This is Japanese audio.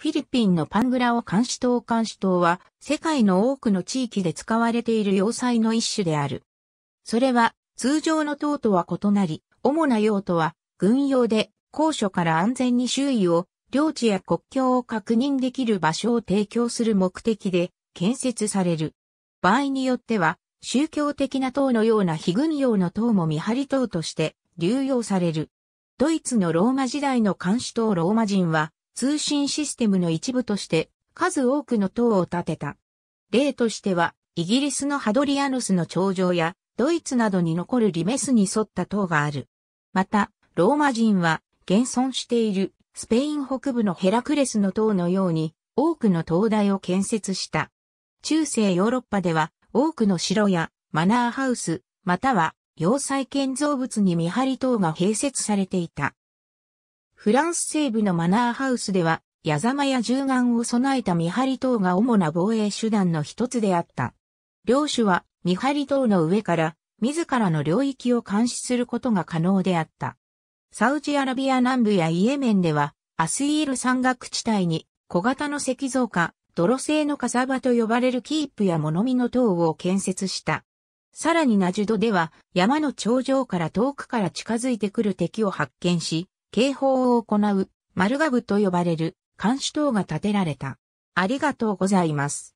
フィリピンのパングラオ監視塔監視塔は世界の多くの地域で使われている要塞の一種である。それは通常の塔とは異なり、主な用途は軍用で高所から安全に周囲を領地や国境を確認できる場所を提供する目的で建設される。場合によっては宗教的な塔のような非軍用の塔も見張り塔として流用される。ドイツのローマ時代の監視塔ローマ人は通信システムの一部として数多くの塔を建てた。例としては、イギリスのハドリアヌスの頂上や、ドイツなどに残るリメスに沿った塔がある。また、ローマ人は、現存しているスペイン北部のヘラクレスの塔のように、多くの灯台を建設した。中世ヨーロッパでは、多くの城やマナーハウス、または要塞建造物に見張り塔が併設されていた。フランス西部のマナーハウスでは、矢ざまや銃眼を備えた見張り塔が主な防衛手段の一つであった。領主は見張り塔の上から自らの領域を監視することが可能であった。サウジアラビア南部やイエメンでは、アスイール山岳地帯に小型の石像化、泥製のカ場と呼ばれるキープや物見の塔を建設した。さらにナジュドでは山の頂上から遠くから近づいてくる敵を発見し、警報を行う、マルガブと呼ばれる、監視塔が建てられた。ありがとうございます。